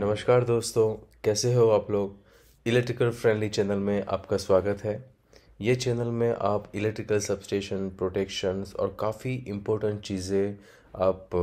नमस्कार दोस्तों कैसे हो आप लोग इलेक्ट्रिकल फ्रेंडली चैनल में आपका स्वागत है ये चैनल में आप इलेक्ट्रिकल सबस्टेशन प्रोटेक्शन और काफ़ी इम्पोर्टेंट चीज़ें आप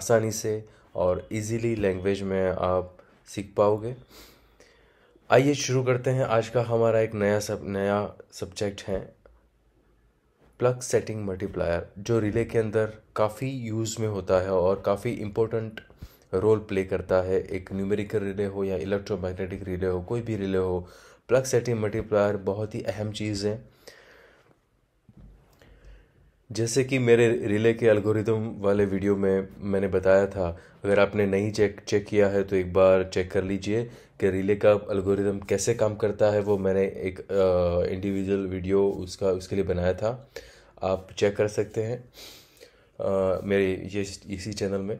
आसानी से और इजीली लैंग्वेज में आप सीख पाओगे आइए शुरू करते हैं आज का हमारा एक नया सब नया सब्जेक्ट है प्लग सेटिंग मल्टीप्लायर जो रिले के अंदर काफ़ी यूज़ में होता है और काफ़ी इम्पोर्टेंट रोल प्ले करता है एक न्यूमेरिकल रिले हो या इलेक्ट्रोमैग्नेटिक रिले हो कोई भी रिले हो प्लग सेटिंग मल्टीप्लायर बहुत ही अहम चीज़ है जैसे कि मेरे रिले के एल्गोरिदम वाले वीडियो में मैंने बताया था अगर आपने नहीं चेक चेक किया है तो एक बार चेक कर लीजिए कि रिले का एल्गोरिदम कैसे काम करता है वो मैंने एक इंडिविजुअल वीडियो उसका उसके लिए बनाया था आप चेक कर सकते हैं आ, मेरे ये इसी चैनल में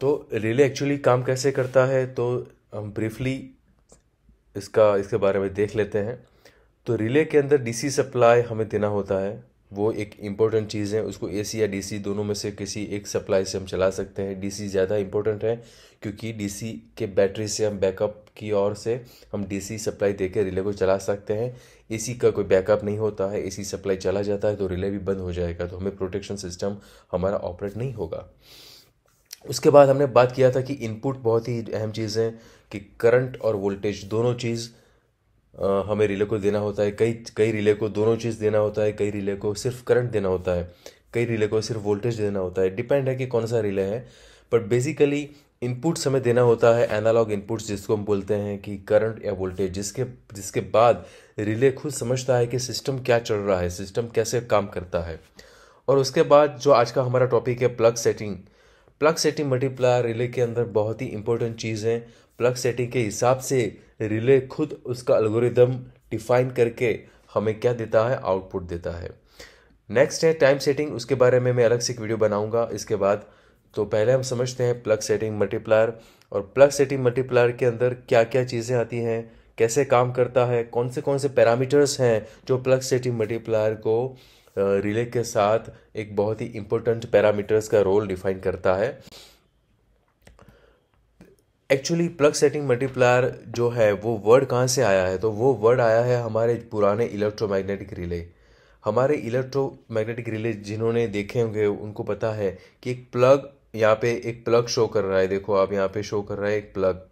तो रिले एक्चुअली काम कैसे करता है तो हम ब्रीफली इसका इसके बारे में देख लेते हैं तो रिले के अंदर डीसी सप्लाई हमें देना होता है वो एक इम्पोर्टेंट चीज़ है उसको ए या डी दोनों में से किसी एक सप्लाई से हम चला सकते हैं डी ज़्यादा इम्पोर्टेंट है क्योंकि डी के बैटरी से हम बैकअप की ओर से हम डी सप्लाई देकर रिले को चला सकते हैं ए का कोई बैकअप नहीं होता है ए सप्लाई चला जाता है तो रिले भी बंद हो जाएगा तो हमें प्रोटेक्शन सिस्टम हमारा ऑपरेट नहीं होगा उसके बाद हमने बात किया था कि इनपुट बहुत ही अहम चीज़ है कि करंट और वोल्टेज दोनों चीज़ हमें रिले को देना होता है कई कई रिले को दोनों चीज़ देना होता है कई रिले को सिर्फ करंट देना होता है कई रिले को सिर्फ वोल्टेज देना होता है डिपेंड है कि कौन सा रिले है पर बेसिकली इनपुट्स हमें देना होता है एनालॉग इनपुट्स जिसको हम बोलते हैं कि करंट या वोल्टेज जिसके जिसके बाद रिले खुद समझता है कि सिस्टम क्या चल रहा है सिस्टम कैसे काम करता है और उसके बाद जो आज का हमारा टॉपिक है plug setting plug setting multiplier relay के अंदर बहुत ही इंपॉर्टेंट चीज़ है प्लग सेटिंग के हिसाब से रिले खुद उसका अलगोरिदम डिफाइन करके हमें क्या देता है आउटपुट देता है नेक्स्ट है टाइम सेटिंग उसके बारे में मैं अलग से एक वीडियो बनाऊंगा इसके बाद तो पहले हम समझते हैं प्लग सेटिंग मल्टीप्लायर और प्लग सेटिंग मल्टीप्लायर के अंदर क्या क्या चीज़ें आती हैं कैसे काम करता है कौन से कौन से पैरामीटर्स हैं जो प्लग सेटिंग मल्टीप्लायर को रिले के साथ एक बहुत ही इंपॉर्टेंट पैरामीटर्स का रोल डिफाइन करता है एक्चुअली प्लग सेटिंग मल्टीप्लायर जो है वो वर्ड कहाँ से आया है तो वो वर्ड आया है हमारे पुराने इलेक्ट्रोमैग्नेटिक रिले हमारे इलेक्ट्रोमैग्नेटिक रिले जिन्होंने देखे होंगे उनको पता है कि एक प्लग यहाँ पे एक प्लग शो कर रहा है देखो आप यहाँ पे शो कर रहा है एक प्लग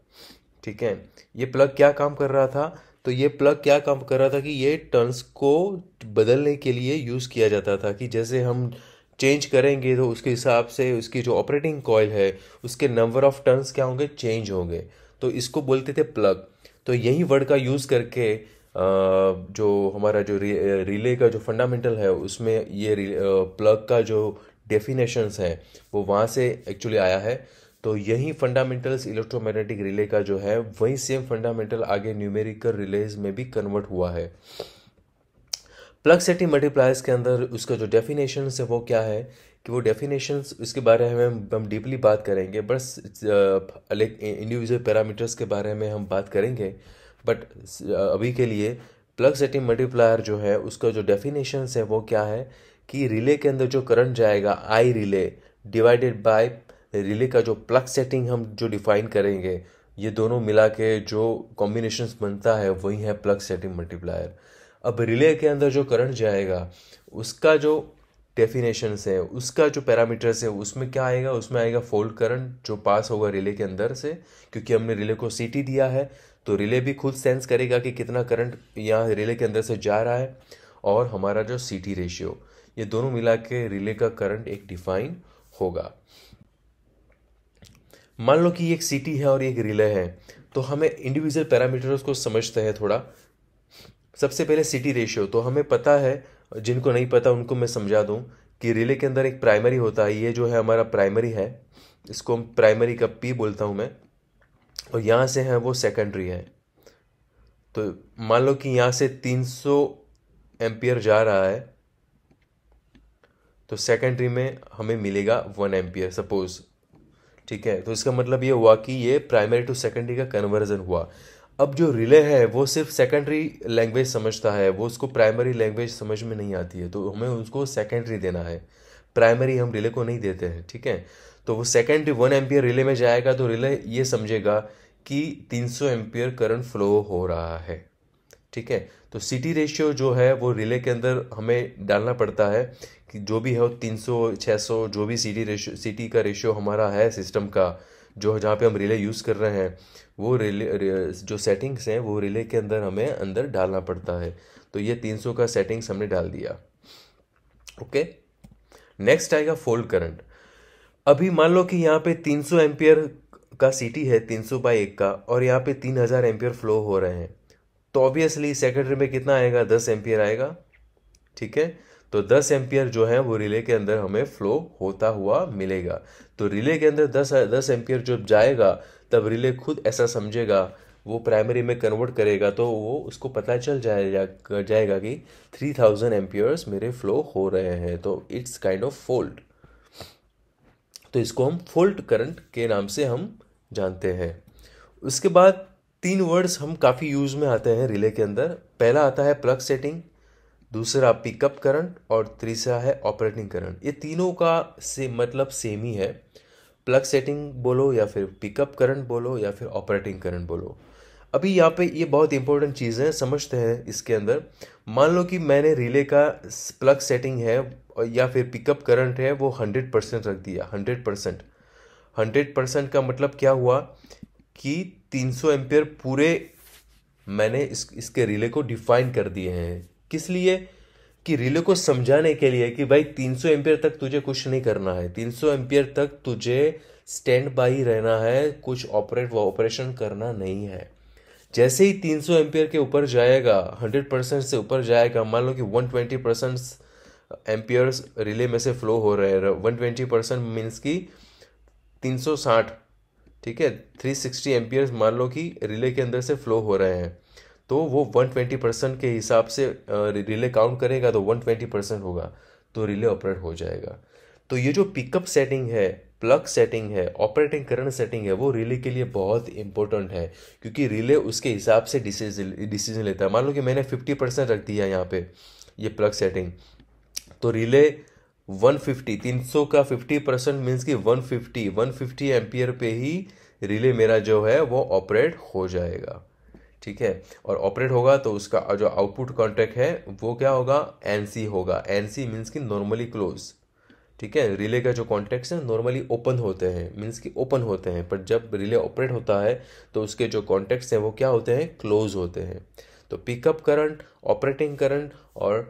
ठीक है ये प्लग क्या काम कर रहा था तो ये प्लग क्या काम कर रहा था कि ये टर्न्स को बदलने के लिए यूज़ किया जाता था कि जैसे हम चेंज करेंगे तो उसके हिसाब से उसकी जो ऑपरेटिंग कॉयल है उसके नंबर ऑफ टर्न्स क्या होंगे चेंज होंगे तो इसको बोलते थे प्लग तो यही वर्ड का यूज़ करके जो हमारा जो रिले का जो फंडामेंटल है उसमें ये प्लग का जो डेफिनेशंस है वो वहाँ से एक्चुअली आया है तो यही फंडामेंटल्स इलेक्ट्रोमैग्नेटिक रिले का जो है वही सेम फंडामेंटल आगे न्यूमेरिकल रिलेज में भी कन्वर्ट हुआ है प्लग सेटिंग मल्टीप्लायर्स के अंदर उसका जो डेफिनेशन है वो क्या है कि वो डेफिनेशन उसके बारे में हम डीपली बात करेंगे बस अलग इंडिविजुअल पैरामीटर्स के बारे में हम बात करेंगे बट uh, अभी के लिए प्लग सेटिंग मल्टीप्लायर जो है उसका जो डेफिनेशन है वो क्या है कि रिले के अंदर जो करंट जाएगा I relay divided by relay का जो प्लग सेटिंग हम जो डिफाइन करेंगे ये दोनों मिला के जो कॉम्बिनेशन बनता है वही है प्लग सेटिंग मल्टीप्लायर अब रिले के अंदर जो करंट जाएगा उसका जो डेफिनेशन है उसका जो पैरामीटर्स है उसमें क्या आएगा उसमें आएगा फोल्ड करंट जो पास होगा रिले के अंदर से क्योंकि हमने रिले को सीटी दिया है तो रिले भी खुद सेंस करेगा कि कितना करंट यहाँ रिले के अंदर से जा रहा है और हमारा जो सीटी रेशियो ये दोनों मिला के रिले का करंट एक डिफाइन होगा मान लो कि एक सीटी है और एक रिले है तो हमें इंडिविजुअल पैरामीटर्स को समझते हैं थोड़ा सबसे पहले सिटी रेशियो तो हमें पता है जिनको नहीं पता उनको मैं समझा दूँ कि रिले के अंदर एक प्राइमरी होता है ये जो है हमारा प्राइमरी है इसको हम प्राइमरी का पी बोलता हूँ मैं और यहाँ से है वो सेकेंडरी है तो मान लो कि यहाँ से 300 एम्पियर जा रहा है तो सेकेंडरी में हमें मिलेगा वन एम्पियर सपोज ठीक है तो इसका मतलब ये हुआ कि ये प्राइमरी टू सेकेंडरी का कन्वर्जन हुआ अब जो रिले है वो सिर्फ सेकेंडरी लैंग्वेज समझता है वो उसको प्राइमरी लैंग्वेज समझ में नहीं आती है तो हमें उसको सेकेंडरी देना है प्राइमरी हम रिले को नहीं देते हैं ठीक है तो वो सेकेंडरी वन एम्पियर रिले में जाएगा तो रिले ये समझेगा कि 300 सौ एम्पियर करंट फ्लो हो रहा है ठीक है तो सिटी रेशियो जो है वो रिले के अंदर हमें डालना पड़ता है कि जो भी है वो छः सौ जो भी सिटी रेशियो सिटी का रेशियो हमारा है सिस्टम का जो जहाँ पे हम रिले यूज़ कर रहे हैं वो रिले जो सेटिंग्स हैं वो रिले के अंदर हमें अंदर डालना पड़ता है तो ये 300 का सेटिंग्स हमने डाल दिया ओके नेक्स्ट आएगा फोल्ड करंट अभी मान लो कि यहाँ पे 300 एम्पियर का सीटी है 300 बाई एक का और यहाँ पे 3000 एम्पियर फ्लो हो रहे हैं तो ऑब्वियसली सेकेंडरी में कितना आएगा 10 एम्पियर आएगा ठीक है तो 10 एम्पियर जो है वो रिले के अंदर हमें फ्लो होता हुआ मिलेगा तो रिले के अंदर 10 10 एम्पियर जब जाएगा तब रिले खुद ऐसा समझेगा वो प्राइमरी में कन्वर्ट करेगा तो वो उसको पता चल जा, जाएगा कि 3000 थाउजेंड एम्पियर्स मेरे फ्लो हो रहे हैं तो इट्स काइंड ऑफ फोल्ट तो इसको हम फोल्ट करंट के नाम से हम जानते हैं उसके बाद तीन वर्ड्स हम काफ़ी यूज़ में आते हैं रिले के अंदर पहला आता है प्लग सेटिंग दूसरा पिकअप करंट और तीसरा है ऑपरेटिंग करंट ये तीनों का से मतलब सेम ही है प्लग सेटिंग बोलो या फिर पिकअप करंट बोलो या फिर ऑपरेटिंग करंट बोलो अभी यहाँ पे ये बहुत इंपॉर्टेंट चीज़ है समझते हैं इसके अंदर मान लो कि मैंने रिले का प्लग सेटिंग है या फिर पिकअप करंट है वो हंड्रेड परसेंट रख दिया हंड्रेड परसेंट हंड्रेड परसेंट का मतलब क्या हुआ कि तीन सौ एम्पेयर पूरे मैंने इस इसके रिले को डिफाइन कर दिए हैं किस लिए कि रिले को समझाने के लिए कि भाई 300 सौ एम्पियर तक तुझे कुछ नहीं करना है 300 सौ एम्पियर तक तुझे स्टैंड बाई ही रहना है कुछ ऑपरेट व ऑपरेशन करना नहीं है जैसे ही 300 सौ एम्पियर के ऊपर जाएगा 100 परसेंट से ऊपर जाएगा मान लो कि 120 ट्वेंटी परसेंट एम्पियर्स रिले में से फ्लो हो रहे हैं वन ट्वेंटी परसेंट मीन्स की तीन ठीक है 360 एम्पियर्स मान लो कि रिले के अंदर से फ्लो हो रहे हैं तो वो 120 परसेंट के हिसाब से रिले काउंट करेगा तो 120 परसेंट होगा तो रिले ऑपरेट हो जाएगा तो ये जो पिकअप सेटिंग है प्लग सेटिंग है ऑपरेटिंग करंट सेटिंग है वो रिले के लिए बहुत इंपॉर्टेंट है क्योंकि रिले उसके हिसाब से डिसीजन डिसीजन लेता है मान लो कि मैंने 50 परसेंट रख दिया यहाँ पे ये प्लग सेटिंग तो रिले 150 300 का 50 परसेंट मीन्स कि 150 150 एम्पियर पे ही रिले मेरा जो है वो ऑपरेट हो जाएगा ठीक है और ऑपरेट होगा तो उसका जो आउटपुट कॉन्ट्रैक्ट है वो क्या होगा एन होगा एन सी मीन्स की नॉर्मली क्लोज ठीक है रिले का जो कॉन्ट्रैक्ट्स है नॉर्मली ओपन होते हैं मीन्स कि ओपन होते हैं पर जब रिले ऑपरेट होता है तो उसके जो कॉन्ट्रैक्ट्स हैं वो क्या होते हैं क्लोज होते हैं तो पिकअप करंट ऑपरेटिंग करंट और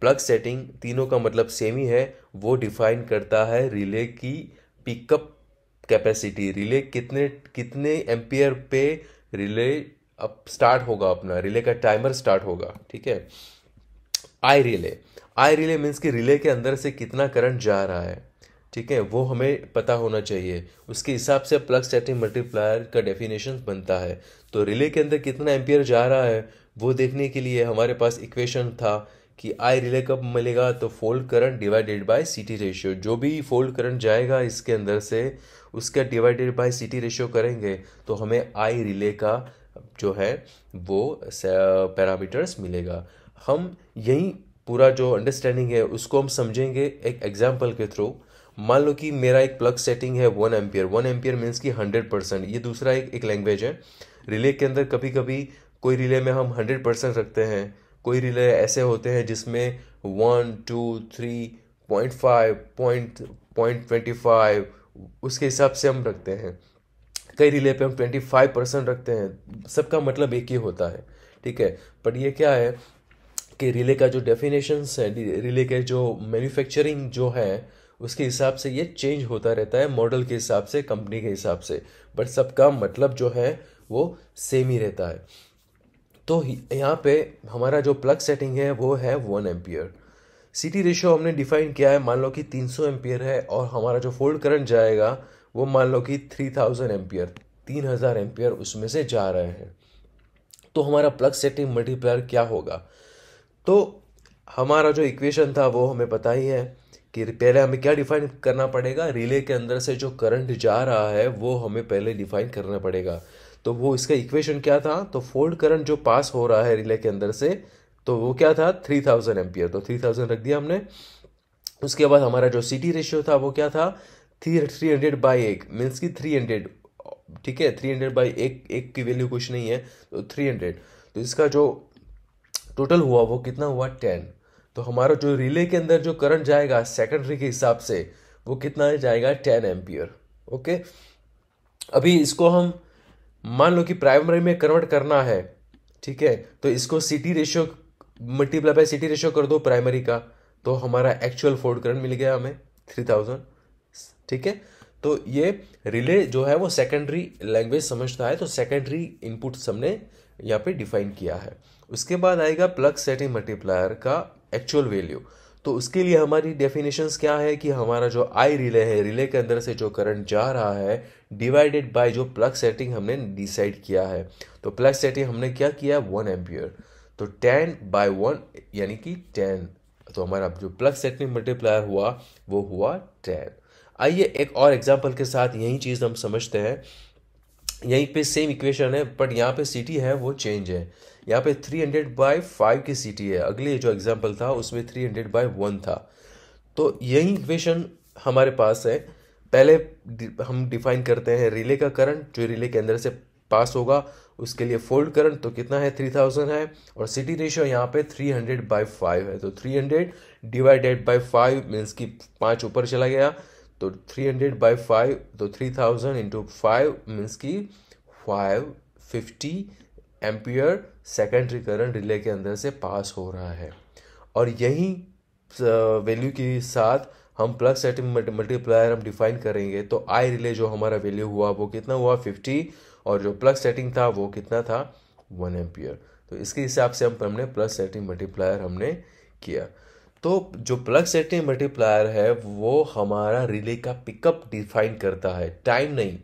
प्लग सेटिंग तीनों का मतलब सेम ही है वो डिफाइन करता है रिले की पिकअप कैपेसिटी रिले कितने कितने एम्पियर पे रिले अब स्टार्ट होगा अपना रिले का टाइमर स्टार्ट होगा ठीक है I relay I relay means कि रिले के अंदर से कितना करंट जा रहा है ठीक है वो हमें पता होना चाहिए उसके हिसाब से प्लग स्टैटिक मल्टीप्लायर का डेफिनेशन बनता है तो रिले के अंदर कितना एम्पियर जा रहा है वो देखने के लिए हमारे पास इक्वेशन था कि आई रिले कब मिलेगा तो fault current divided by CT ratio जो भी फोल्ड करंट जाएगा इसके अंदर से उसका डिवाइडेड बाय सीटी रेशियो करेंगे तो हमें आई रिले का जो है वो पैरामीटर्स मिलेगा हम यही पूरा जो अंडरस्टैंडिंग है उसको हम समझेंगे एक एग्जाम्पल के थ्रू मान लो कि मेरा एक प्लग सेटिंग है one ampere one ampere means कि हंड्रेड परसेंट ये दूसरा एक एक लैंग्वेज है रिले के अंदर कभी कभी कोई रिले में हम हंड्रेड परसेंट रखते हैं कोई रिले ऐसे होते हैं जिसमें one two three point five point point twenty five उसके हिसाब से हम रखते हैं कई रिले पे हम ट्वेंटी फाइव परसेंट रखते हैं सबका मतलब एक ही होता है ठीक है बट ये क्या है कि रिले का जो डेफिनेशन है रिले के जो मैन्युफैक्चरिंग जो है उसके हिसाब से ये चेंज होता रहता है मॉडल के हिसाब से कंपनी के हिसाब से बट सबका मतलब जो है वो सेम ही रहता है तो यहाँ पे हमारा जो प्लग सेटिंग है वो है one ampere CT ratio ratio हमने डिफाइन किया है मान लो कि 300 एम्पियर है और हमारा जो फोल्ड करंट जाएगा वो मान लो कि थ्री थाउजेंड एम्पियर तीन हज़ार एम्पियर उसमें से जा रहे हैं तो हमारा प्लग सेटिंग मल्टीप्लायर क्या होगा तो हमारा जो इक्वेशन था वो हमें पता ही है कि पहले हमें क्या डिफाइन करना पड़ेगा रिले के अंदर से जो करंट जा रहा है वो हमें पहले डिफाइन करना पड़ेगा तो वो इसका इक्वेशन क्या था तो फोल्ड करंट जो पास हो रहा है रिले के अंदर से तो वो क्या था थ्री थाउजेंड एम्पियर तो थ्री थाउजेंड रख दिया हमने उसके बाद हमारा जो सिटी रेशियो था वो क्या था थ्री थ्री हंड्रेड बाई एक मीन्स की थ्री हंड्रेड ठीक है थ्री हंड्रेड बाई एक एक की वैल्यू कुछ नहीं है तो थ्री हंड्रेड तो इसका जो टोटल हुआ वो कितना हुआ टेन तो हमारा जो रिले के अंदर जो करंट जाएगा सेकेंडरी के हिसाब से वो कितना जाएगा टेन एम्पियर ओके अभी इसको हम मान लो कि प्राइमरी में कन्वर्ट करना है ठीक है तो इसको CT ratio multiply by CT ratio कर दो प्राइमरी का तो हमारा एक्चुअल फोर्ड करंट मिल गया हमें थ्री थाउजेंड ठीक है तो ये रिले जो है वो सेकेंडरी लैंग्वेज समझता है तो सेकेंडरी इनपुट हमने यहाँ पे डिफाइन किया है उसके बाद आएगा प्लग सेटिंग मल्टीप्लायर का एक्चुअल वैल्यू तो उसके लिए हमारी डेफिनेशंस क्या है कि हमारा जो आई रिले है रिले के अंदर से जो करंट जा रहा है डिवाइडेड बाय जो प्लग सेटिंग हमने डिसाइड किया है तो प्लग सेटिंग हमने क्या किया वन एम्पियर तो टेन बाय वन यानी कि टेन तो हमारा जो प्लग सेटिंग मल्टीप्लायर हुआ वो हुआ टेन आइए एक और एग्जाम्पल के साथ यही चीज़ हम समझते हैं यहीं पे सेम इक्वेशन है बट यहाँ पे सिटी है वो चेंज है यहाँ पे 300 हंड्रेड बाई फाइव की सिटी है अगले जो एग्जाम्पल था उसमें 300 हंड्रेड बाई वन था तो यही इक्वेशन हमारे पास है पहले हम डिफाइन करते हैं रिले का करंट जो रिले के अंदर से पास होगा उसके लिए फोल्ड करंट तो कितना है थ्री थाउजेंड है और सिटी रेशियो यहाँ पे थ्री हंड्रेड बाई फाइव है तो three hundred divided by five means की पाँच ऊपर चला गया तो थ्री हंड्रेड बाई फाइव तो three thousand into five means की five fifty ampere secondary current relay के अंदर से पास हो रहा है और यही वैल्यू uh, के साथ हम प्लस सेट मल्टीप्लायर हम डिफाइन करेंगे तो आई रिले जो हमारा वैल्यू हुआ वो कितना हुआ फिफ्टी और जो प्लस सेटिंग था वो कितना था वन एम्पियर तो इसके हिसाब से हम हमने प्लस सेटिंग मल्टीप्लायर हमने किया तो जो प्लग सेटिंग मल्टीप्लायर है वो हमारा रिले का पिकअप डिफाइन करता है टाइम नहीं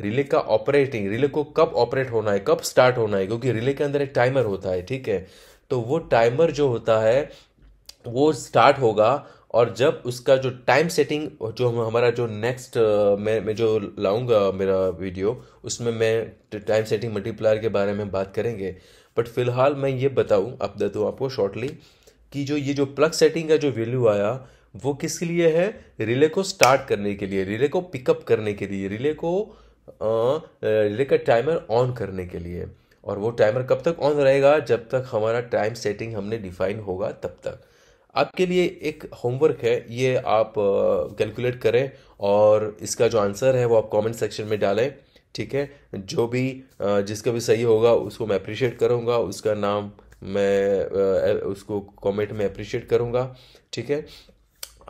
रिले का ऑपरेटिंग रिले को कब ऑपरेट होना है कब स्टार्ट होना है क्योंकि रिले के अंदर एक टाइमर होता है ठीक है तो वो टाइमर जो होता है वो स्टार्ट होगा और जब उसका जो टाइम सेटिंग जो हमारा जो नेक्स्ट मैं मैं जो लाऊंगा मेरा वीडियो उसमें मैं टाइम सेटिंग मल्टीप्लायर के बारे में बात करेंगे बट फिलहाल मैं ये बताऊं अब दे दूँ आपको शॉर्टली कि जो ये जो प्लग सेटिंग का जो वैल्यू आया वो किसके लिए है रिले को स्टार्ट करने के लिए रिले को पिकअप करने के लिए रिले को रिले का टाइमर ऑन करने के लिए और वो टाइमर कब तक ऑन रहेगा जब तक हमारा टाइम सेटिंग हमने डिफाइन होगा तब तक आपके लिए एक होमवर्क है ये आप कैलकुलेट करें और इसका जो आंसर है वो आप कमेंट सेक्शन में डालें ठीक है जो भी जिसका भी सही होगा उसको मैं अप्रिशिएट करूँगा उसका नाम मैं उसको कमेंट में अप्रिशिएट करूँगा ठीक है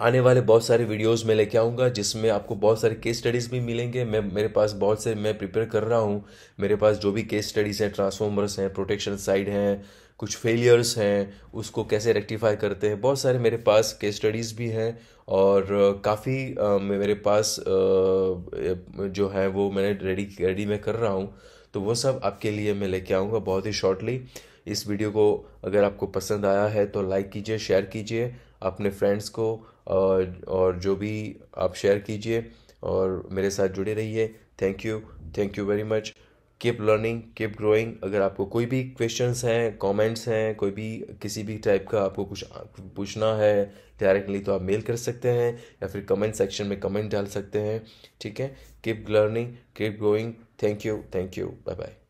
आने वाले बहुत सारे वीडियोस में लेके आऊँगा जिसमें आपको बहुत सारे केस स्टडीज़ भी मिलेंगे मैं मेरे पास बहुत से मैं प्रिपेयर कर रहा हूँ मेरे पास जो भी केस स्टडीज़ हैं ट्रांसफॉर्मर्स हैं प्रोटेक्शन साइड हैं कुछ फेलियर्स हैं उसको कैसे रेक्टिफाई करते हैं बहुत सारे मेरे पास केस स्टडीज़ भी हैं और काफ़ी मेरे पास जो है वो मैंने रेडी रेडी में कर रहा हूँ तो वो सब आपके लिए मैं लेके आऊँगा बहुत ही शॉर्टली इस वीडियो को अगर आपको पसंद आया है तो लाइक कीजिए शेयर कीजिए अपने फ्रेंड्स को और, और जो भी आप शेयर कीजिए और मेरे साथ जुड़े रहिए thank you thank you very much keep learning keep growing अगर आपको कोई भी क्वेश्चंस हैं कमेंट्स हैं कोई भी किसी भी टाइप का आपको कुछ पूछना है डायरेक्टली तो आप मेल कर सकते हैं या फिर कमेंट सेक्शन में कमेंट डाल सकते हैं ठीक है keep learning keep growing thank you thank you bye bye